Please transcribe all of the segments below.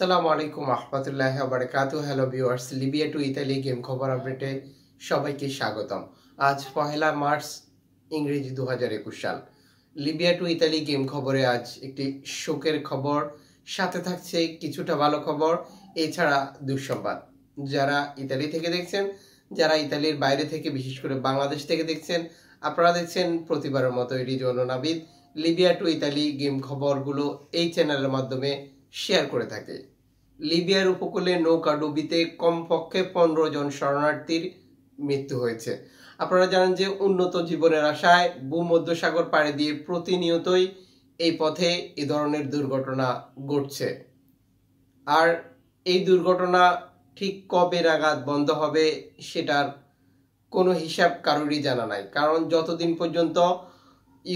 সালামু আলাইকুম আহমতুল্লাহ বারকাতু hello viewers Libya to Italy game খবর আপডেটে সবাইকে স্বাগতম আজ পহেলা মার্চ ইংরেজি দু হাজার একুশ সাল লিবিয়া টু ইতালি গেম খবরে আজ একটি শোকের খবর সাথে থাকছে কিছুটা ভালো খবর এছাড়া দুঃসংবাদ যারা ইতালি থেকে দেখছেন যারা ইতালির বাইরে থেকে বিশেষ করে বাংলাদেশ থেকে দেখছেন আপনারা দেখছেন প্রতিবারের মতো Rizon Nabid Libya to Italy game খবরগুলো এই চ্যানেলের মাধ্যমে শেয়ার করে থাকে লিবিয়ার উপকূলে নৌকা ডুবিতে কমপক্ষে পনেরো জন শরণার্থীর মৃত্যু হয়েছে আপনারা জানেন যে উন্নত জীবনের আশায় ভূমধ্যসাগর পাড়ে দিয়ে প্রতিনিয়তই এই পথে এ ধরনের দুর্ঘটনা ঘটছে আর এই দুর্ঘটনা ঠিক কবে নাগাদ বন্ধ হবে সেটার কোনো হিসাব কারোরই জানা নাই কারণ যতদিন পর্যন্ত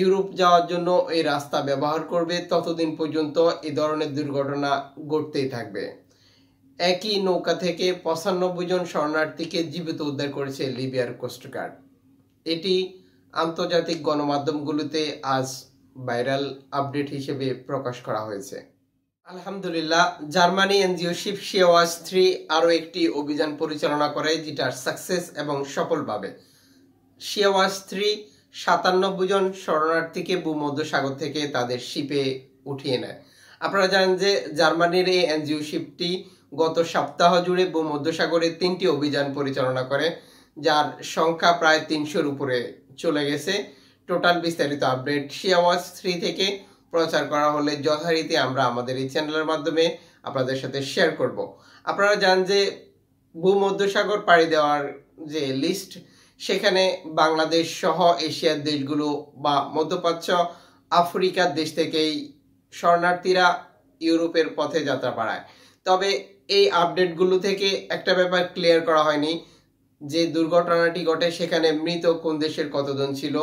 ইউরোপ যাওয়ার জন্য এই রাস্তা ব্যবহার করবে ততদিন পর্যন্ত এ ধরনের দুর্ঘটনা ঘটতেই থাকবে একই নৌকা থেকে পঁচানব্বই জন শরণার্থীকে জীবিত উদ্ধার করেছে লিবিয়ার কোস্টগার্ড এটি আন্তর্জাতিক গণমাধ্যমগুলোতে আজ ভাইরাল আপডেট হিসেবে প্রকাশ করা হয়েছে আলহামদুলিল্লাহ Germany NGO ship sea watch three আরও একটি অভিযান পরিচালনা করে যেটার সাকসেস এবং সফলভাবে শিওয়াজ থ্রি সাতানব্বই জন শরণার্থীকে ভূমধ্যসাগর থেকে তাদের শিপে উঠিয়ে নেয় আপনারা জানেন যে জার্মানির এই এনজিও শিপটি গত সপ্তাহ জুড়ে ভূমধ্যসাগরে তিনটি অভিযান পরিচালনা করে যার সংখ্যা প্রায় তিনশোর উপরে চলে গেছে টোটাল বিস্তারিত আপডেট শিয়াওয়াজ থ্রি থেকে প্রচার করা হলে যথারীতি আমরা আমাদের এই চ্যানেলের মাধ্যমে আপনাদের সাথে শেয়ার করব আপনারা জান যে ভূমধ্যসাগর পাড়ি দেওয়ার যে লিস্ট সেখানে বাংলাদেশ সহ এশিয়ার দেশগুলো বা মধ্যপ্রাচ্য আফ্রিকার দেশ থেকেই শরণার্থীরা ইউরোপের পথে যাত্রা পাড়ায় তবে এই আপডেটগুলো থেকে একটা ব্যাপার ক্লিয়ার করা হয়নি যে দুর্ঘটনাটি ঘটে সেখানে মৃত কোন দেশের কতজন ছিল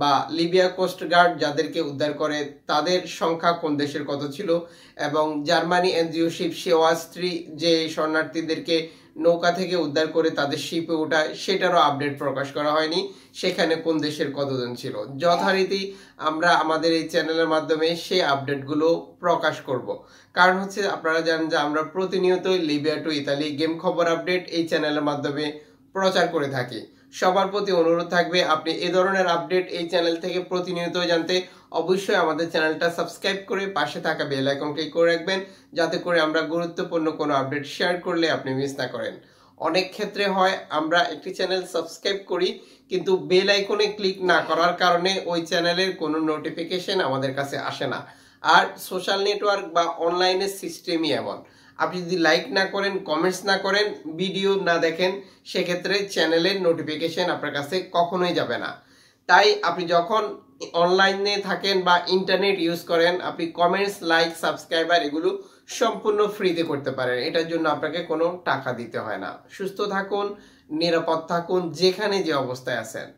বা লিবিয়া কোস্টগার্ড যাদেরকে উদ্ধার করে তাদের সংখ্যা কোন দেশের কত ছিল এবং জার্মানি এনজিও শিপ স্ত্রী যে শরণার্থীদেরকে নৌকা থেকে উদ্ধার করে তাদের শিপে ওঠায় সেটারও আপডেট প্রকাশ করা হয়নি সেখানে কোন দেশের কতজন ছিল যথারীতি আমরা আমাদের এই চ্যানেলের মাধ্যমে সেই আপডেটগুলো প্রকাশ করব কারণ হচ্ছে আপনারা জানেন যে আমরা প্রতিনিয়ত লিবিয়া টু ইতালি গেম খবর আপডেট এই চ্যানেলের মাধ্যমে প্রচার করে থাকি সবার প্রতি অনুরোধ থাকবে আপনি এ ধরনের আপডেট এই চ্যানেল থেকে প্রতিনিয়ত জানতে অবশ্যই আমাদের চ্যানেলটা সাবস্ক্রাইব করে পাশে থাকা বেল আইকন ক্লিক করে রাখবেন যাতে করে আমরা গুরুত্বপূর্ণ কোনো আপডেট শেয়ার করলে আপনি মিস না করেন অনেক ক্ষেত্রে হয় আমরা একটি চ্যানেল সাবস্ক্রাইব করি কিন্তু বেল আইকনে ক্লিক না করার কারণে ওই চ্যানেলের কোনো নোটিফিকেশন আমাদের কাছে আসে না আর সোশ্যাল নেটওয়ার্ক বা অনলাইনের সিস্টেমই এমন আপনি যদি লাইক না করেন কমেন্টস না করেন ভিডিও না দেখেন সেক্ষেত্রে চ্যানেলের নোটিফিকেশন আপনার কাছে কখনোই যাবে না তাই আপনি যখন অনলাইনে থাকেন বা ইন্টারনেট ইউজ করেন আপনি কমেন্টস লাইক সাবস্ক্রাইবার এগুলো সম্পূর্ণ ফ্রিতে করতে পারেন এটার জন্য আপনাকে কোনো টাকা দিতে হয় না সুস্থ থাকুন নিরাপদ থাকুন যেখানে যে অবস্থায় আছেন